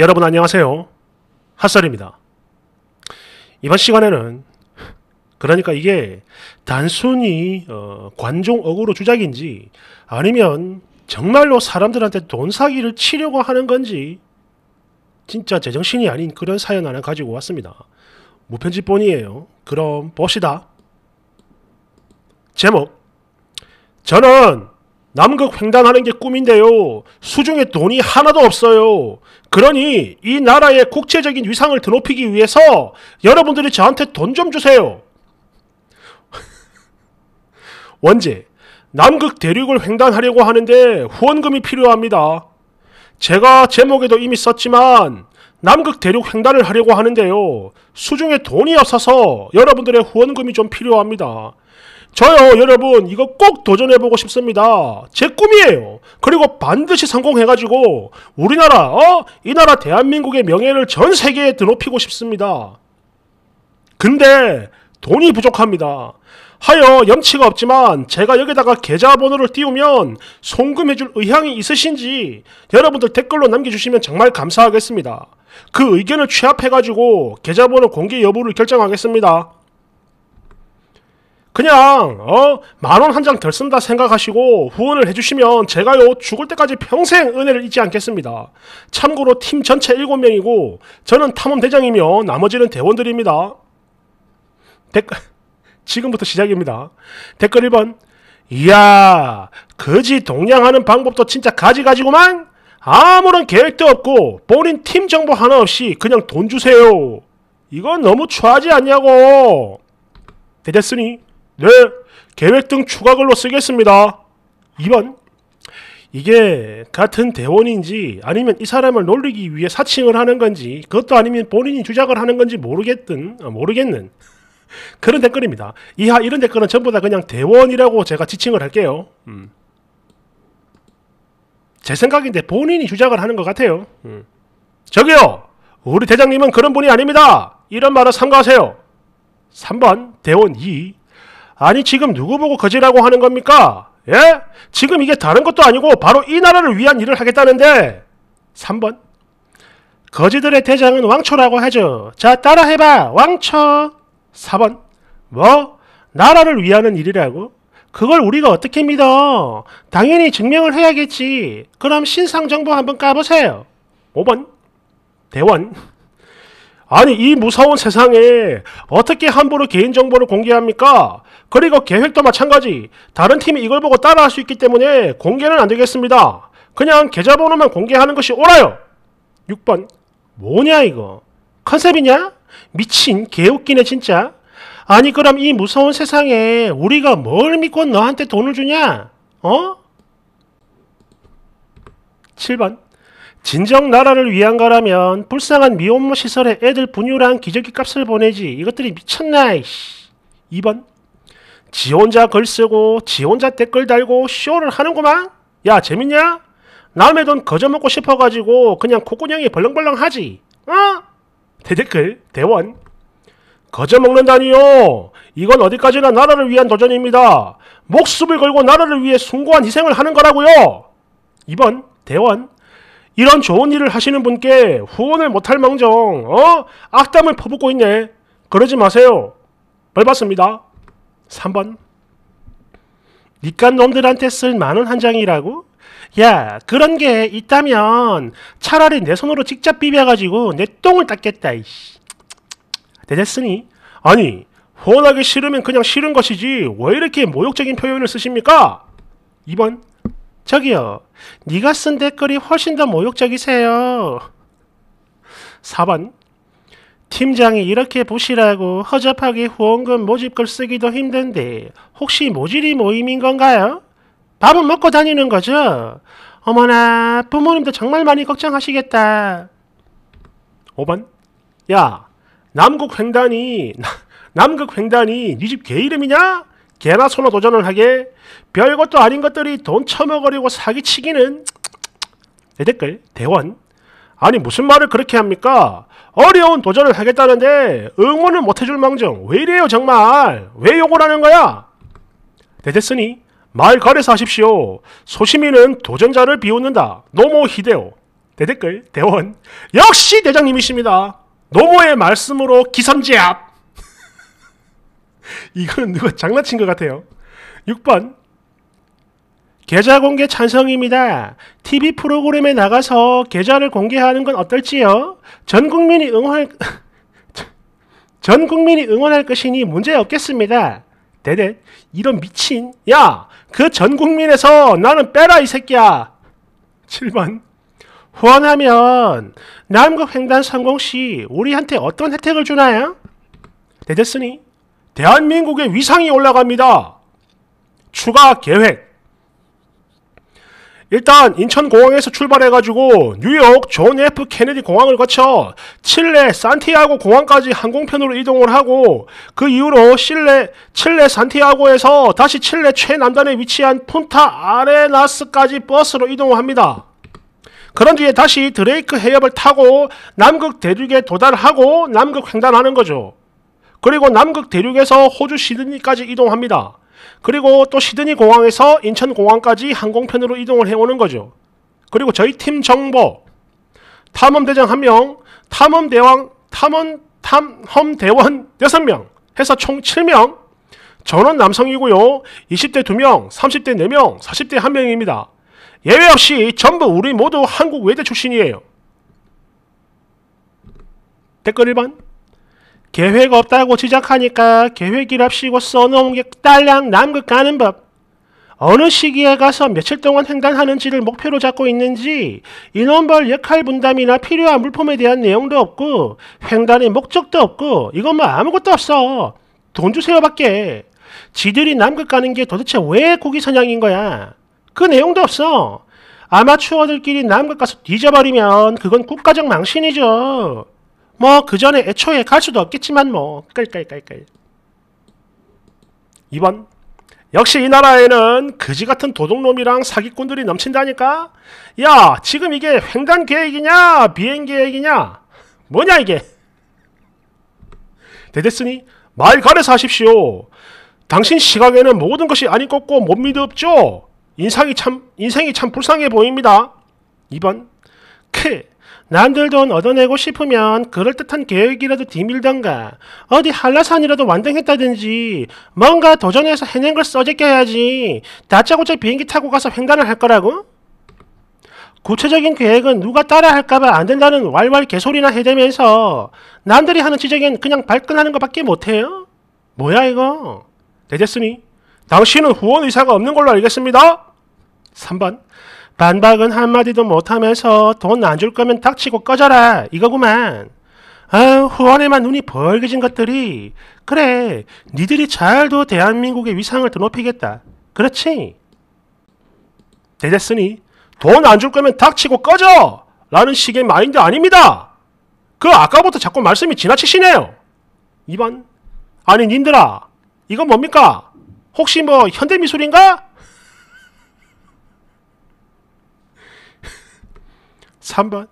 여러분 안녕하세요. 핫설입니다. 이번 시간에는 그러니까 이게 단순히 어 관종 억으로 주작인지 아니면 정말로 사람들한테 돈 사기를 치려고 하는 건지 진짜 제정신이 아닌 그런 사연 하나 가지고 왔습니다. 무편집본이에요. 그럼 봅시다. 제목 저는 남극 횡단하는 게 꿈인데요. 수중에 돈이 하나도 없어요. 그러니 이 나라의 국제적인 위상을 드높이기 위해서 여러분들이 저한테 돈 좀 주세요. 원제, 남극 대륙을 횡단하려고 하는데 후원금이 필요합니다. 제가 제목에도 이미 썼지만 남극 대륙 횡단을 하려고 하는데요. 수중에 돈이 없어서 여러분들의 후원금이 좀 필요합니다. 저요, 여러분, 이거 꼭 도전해보고 싶습니다. 제 꿈이에요. 그리고 반드시 성공해가지고, 우리나라, 어? 이 나라 대한민국의 명예를 전 세계에 드높이고 싶습니다. 근데, 돈이 부족합니다. 하여 염치가 없지만 제가 여기다가 계좌번호를 띄우면 송금해줄 의향이 있으신지 여러분들 댓글로 남겨주시면 정말 감사하겠습니다. 그 의견을 취합해가지고 계좌번호 공개 여부를 결정하겠습니다. 그냥 어? 만 원 한 장 덜 쓴다 생각하시고 후원을 해주시면 제가요 죽을 때까지 평생 은혜를 잊지 않겠습니다. 참고로 팀 전체 7명이고 저는 탐험 대장이며 나머지는 대원들입니다. 댓글 지금부터 시작입니다. 댓글 1번 이야 거지 동냥하는 방법도 진짜 가지가지구만 아무런 계획도 없고 본인 팀 정보 하나 없이 그냥 돈 주세요. 이건 너무 추하지 않냐고. 대셨순이 네, 계획 등 추가글로 쓰겠습니다. 2번 이게 같은 대원인지 아니면 이 사람을 놀리기 위해 사칭을 하는 건지 그것도 아니면 본인이 주작을 하는 건지 모르겠든 어, 모르겠는 그런 댓글입니다. 이하 이런 댓글은 전부 다 그냥 대원이라고 제가 지칭을 할게요. 음. 제 생각인데 본인이 주작을 하는 것 같아요. 음. 저기요, 우리 대장님은 그런 분이 아닙니다. 이런 말을 삼가하세요. 3번 대원 2 아니 지금 누구 보고 거지라고 하는 겁니까? 예? 지금 이게 다른 것도 아니고 바로 이 나라를 위한 일을 하겠다는데 3번 거지들의 대장은 왕초라고 하죠. 자 따라해봐 왕초 4번 뭐? 나라를 위하는 일이라고? 그걸 우리가 어떻게 믿어? 당연히 증명을 해야겠지. 그럼 신상 정보 한번 까보세요. 5번 대원 아니 이 무서운 세상에 어떻게 함부로 개인정보를 공개합니까? 그리고 계획도 마찬가지. 다른 팀이 이걸 보고 따라할 수 있기 때문에 공개는 안 되겠습니다. 그냥 계좌번호만 공개하는 것이 옳아요. 6번. 뭐냐 이거? 컨셉이냐? 미친 개웃기네 진짜. 아니 그럼 이 무서운 세상에 우리가 뭘 믿고 너한테 돈을 주냐? 어? 7번. 진정 나라를 위한 거라면 불쌍한 미혼모 시설에 애들 분유랑 기저귀 값을 보내지. 이것들이 미쳤나, 이씨. 2번. 지 혼자 글 쓰고 지 혼자 댓글 달고 쇼를 하는구만? 야 재밌냐? 남의 돈 거저먹고 싶어가지고 그냥 코구녕이 벌렁벌렁 하지 어? 대댓글 대원 거저먹는다니요 이건 어디까지나 나라를 위한 도전입니다 목숨을 걸고 나라를 위해 숭고한 희생을 하는 거라고요 2번 대원 이런 좋은 일을 하시는 분께 후원을 못할 망정 어? 악담을 퍼붓고 있네 그러지 마세요 벌 받습니다 3번 니깐 놈들한테 쓸 만원 한 장이라고? 야 그런 게 있다면 차라리 내 손으로 직접 비벼가지고 내 똥을 닦겠다 이씨 되겠으니? 아니 후원하기 싫으면 그냥 싫은 것이지 왜 이렇게 모욕적인 표현을 쓰십니까? 2번 저기요 네가 쓴 댓글이 훨씬 더 모욕적이세요 4번 팀장이 이렇게 보시라고 허접하게 후원금 모집글 쓰기도 힘든데 혹시 모질이 모임인 건가요? 밥은 먹고 다니는 거죠? 어머나 부모님도 정말 많이 걱정하시겠다. 5번 야 남극 횡단이 남극 횡단이 네집개 이름이냐? 개나 소나 도전을 하게 별것도 아닌 것들이 돈 처먹으려고 사기치기는 내 네, 댓글 대원 아니 무슨 말을 그렇게 합니까? 어려운 도전을 하겠다는데 응원을 못해줄 망정 왜 이래요 정말 왜 욕을 하는 거야? 대됐으니말 가려서 하십시오. 소시민은 도전자를 비웃는다. 노모 히데오. 대댓글 대원 역시 대장님이십니다. 노모의 말씀으로 기선제압. 이건 누가 장난친 것 같아요. 6번 계좌 공개 찬성입니다. TV 프로그램에 나가서 계좌를 공개하는 건 어떨지요? 전 국민이 응원할 전 국민이 응원할 것이니 문제 없겠습니다. 대대 이런 미친 야 그 전 국민에서 나는 빼라 이 새끼야. 7번 후원하면 남극 횡단 성공 시 우리한테 어떤 혜택을 주나요? 대대쓰니 대한민국의 위상이 올라갑니다. 추가 계획 일단 인천공항에서 출발해가지고 뉴욕 존 F 케네디 공항을 거쳐 칠레 산티아고 공항까지 항공편으로 이동을 하고 그 이후로 실내 칠레 산티아고에서 다시 칠레 최남단에 위치한 푼타 아레나스까지 버스로 이동합니다. 그런 뒤에 다시 드레이크 해협을 타고 남극 대륙에 도달하고 남극 횡단하는 거죠. 그리고 남극 대륙에서 호주 시드니까지 이동합니다. 그리고 또 시드니 공항에서 인천 공항까지 항공편으로 이동을 해오는 거죠. 그리고 저희 팀 정보 탐험대장 한명 탐험대왕 탐험 탐험대원 6명 해서 총 7명 전원 남성이고요. 20대 2명, 30대 4명, 40대 1명입니다. 예외 없이 전부 우리 모두 한국 외대 출신이에요. 댓글 1번 계획 없다고 지적하니까 계획이랍시고 써놓은 게 딸랑 남극 가는 법. 어느 시기에 가서 며칠 동안 횡단하는지를 목표로 잡고 있는지 인원별 역할 분담이나 필요한 물품에 대한 내용도 없고 횡단의 목적도 없고 이건 뭐 아무것도 없어. 돈 주세요 밖에. 지들이 남극 가는 게 도대체 왜 고기 선양인 거야. 그 내용도 없어. 아마추어들끼리 남극 가서 뒤져버리면 그건 국가적 망신이죠. 뭐그 전에 애초에 갈 수도 없겠지만 뭐 끌끌끌끌 2번 역시 이 나라에는 그지같은 도둑놈이랑 사기꾼들이 넘친다니까? 야 지금 이게 횡단 계획이냐 비행 계획이냐 뭐냐 이게 대데스니 말 가려서 하십시오 당신 시각에는 모든 것이 아닌 것고 못 믿었죠? 인상이 참, 인생이 참 불쌍해 보입니다. 2번. 크, 남들 돈 얻어내고 싶으면 그럴듯한 계획이라도 디밀던가 어디 한라산이라도 완등했다든지 뭔가 도전해서 해낸 걸 써제껴야지 다짜고짜 비행기 타고 가서 횡단을 할 거라고? 구체적인 계획은 누가 따라 할까봐 안 된다는 왈왈 개소리나 해대면서 남들이 하는 지적엔 그냥 발끈하는 것밖에 못해요? 뭐야 이거? 대제스니 당신은 후원 의사가 없는 걸로 알겠습니다. 3번 반박은 한마디도 못하면서 돈 안 줄 거면 닥치고 꺼져라 이거구만. 아 후원에만 눈이 벌게진 것들이 그래 니들이 잘도 대한민국의 위상을 더 높이겠다. 그렇지? 대댔으니 돈 안 줄 거면 닥치고 꺼져! 라는 식의 마인드 아닙니다. 그 아까부터 자꾸 말씀이 지나치시네요. 2번 아니 님들아 이건 뭡니까? 혹시 뭐 현대미술인가? 3번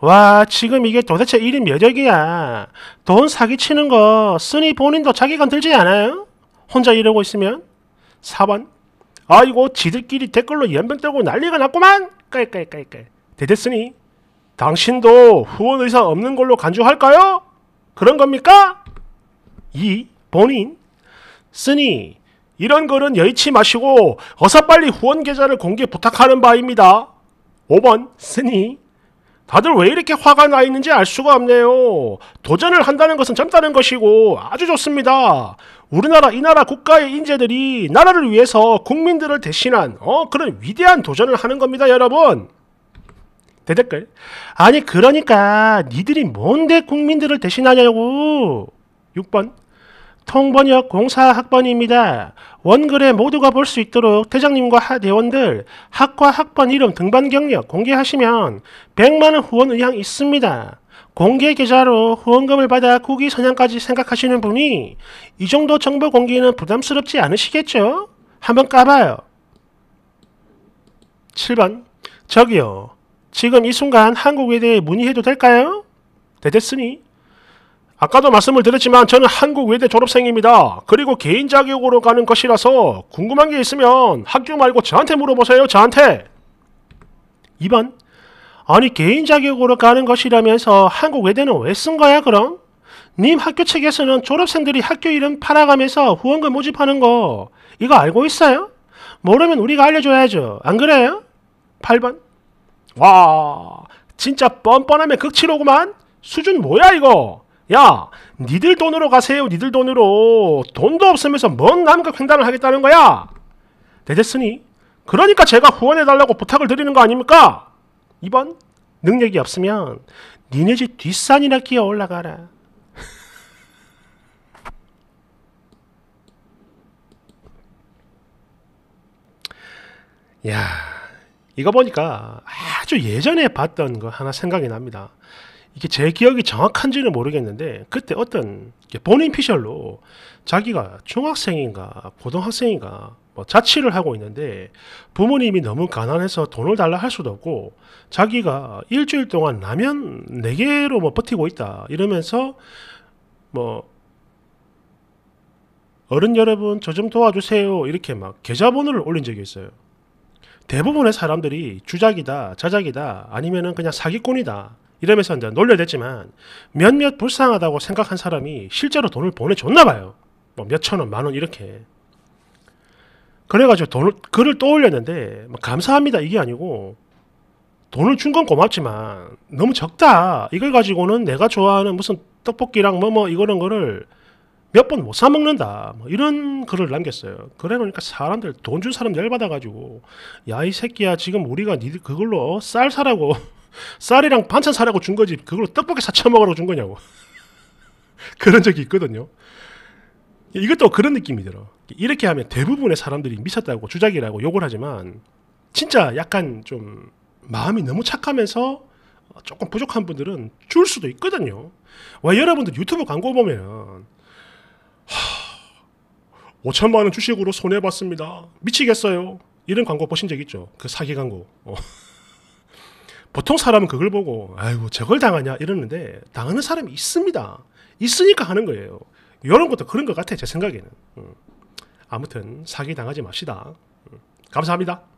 와 지금 이게 도대체 일이 몇 억이야. 돈 사기치는 거 쓰니 본인도 자기가 들지 않아요? 혼자 이러고 있으면 4번 아이고 지들끼리 댓글로 연병 떨고 난리가 났구만 깔깔깔깔 대대쓰니 당신도 후원 의사 없는 걸로 간주할까요? 그런 겁니까? 2. 본인 쓰니 이런 거는 여의치 마시고 어서 빨리 후원 계좌를 공개 부탁하는 바입니다. 5번 스니 다들 왜 이렇게 화가 나 있는지 알 수가 없네요. 도전을 한다는 것은 젊다는 것이고 아주 좋습니다. 우리나라 이 나라 국가의 인재들이 나라를 위해서 국민들을 대신한 어, 그런 위대한 도전을 하는 겁니다, 여러분. 대댓글. 아니 그러니까 니들이 뭔데 국민들을 대신하냐고. 6번 통번역 공사 학번입니다. 원글에 모두가 볼 수 있도록 대장님과 대원들 학과 학번 이름 등반 경력 공개하시면 100만원 후원 의향 있습니다. 공개 계좌로 후원금을 받아 구기 선양까지 생각하시는 분이 이 정도 정보 공개는 부담스럽지 않으시겠죠? 한번 까봐요. 7번 저기요. 지금 이 순간 한국에 대해 문의해도 될까요? 대됐으니 아까도 말씀을 드렸지만 저는 한국 외대 졸업생입니다. 그리고 개인 자격으로 가는 것이라서 궁금한 게 있으면 학교 말고 저한테 물어보세요. 저한테. 2번 아니 개인 자격으로 가는 것이라면서 한국 외대는 왜 쓴 거야 그럼? 님 학교 측에서는 졸업생들이 학교 이름 팔아가면서 후원금 모집하는 거 이거 알고 있어요? 모르면 우리가 알려줘야죠. 안 그래요? 8번 와 진짜 뻔뻔하면 극치로구만 수준 뭐야 이거 야 니들 돈으로 가세요 니들 돈으로 돈도 없으면서 뭔 남극 횡단을 하겠다는 거야 대데으니 그러니까 제가 후원해달라고 부탁을 드리는 거 아닙니까 이번 능력이 없으면 니네 집 뒷산이나 끼어 올라가라 야 이거 보니까 아주 예전에 봤던 거 하나 생각이 납니다 이게 제 기억이 정확한지는 모르겠는데 그때 어떤 본인 피셜로 자기가 중학생인가 고등학생인가 뭐 자취를 하고 있는데 부모님이 너무 가난해서 돈을 달라 할 수도 없고 자기가 일주일 동안 라면 네개로뭐 버티고 있다 이러면서 뭐 어른 여러분 저 좀 도와주세요 이렇게 막 계좌번호를 올린 적이 있어요. 대부분의 사람들이 주작이다, 자작이다, 아니면은 그냥 사기꾼이다 이러면서 이제 놀려댔지만 몇몇 불쌍하다고 생각한 사람이 실제로 돈을 보내줬나 봐요. 뭐 몇 천 원, 만 원 이렇게. 그래가지고 돈을, 글을 또 올렸는데 뭐 감사합니다 이게 아니고 돈을 준 건 고맙지만 너무 적다. 이걸 가지고는 내가 좋아하는 무슨 떡볶이랑 뭐뭐 뭐 이거는 거를 몇 번 못 사 먹는다. 뭐 이런 글을 남겼어요. 그래 놓으니까 사람들 돈 준 사람 열받아가지고 야 이 새끼야 지금 우리가 니들 그걸로 쌀 사라고 쌀이랑 반찬 사라고 준 거지 그걸로 떡볶이 사쳐 먹으라고 준 거냐고 그런 적이 있거든요 이것도 그런 느낌이 들어 이렇게 하면 대부분의 사람들이 미쳤다고 주작이라고 욕을 하지만 진짜 약간 좀 마음이 너무 착하면서 조금 부족한 분들은 줄 수도 있거든요 왜 여러분들 유튜브 광고 보면 하, 5천만 원 주식으로 손해봤습니다 미치겠어요 이런 광고 보신 적 있죠 그 사기 광고 어. 보통 사람은 그걸 보고 아이고 저걸 당하냐 이러는데 당하는 사람이 있습니다. 있으니까 하는 거예요. 이런 것도 그런 것 같아 제 생각에는. 음. 아무튼 사기 당하지 맙시다. 음. 감사합니다.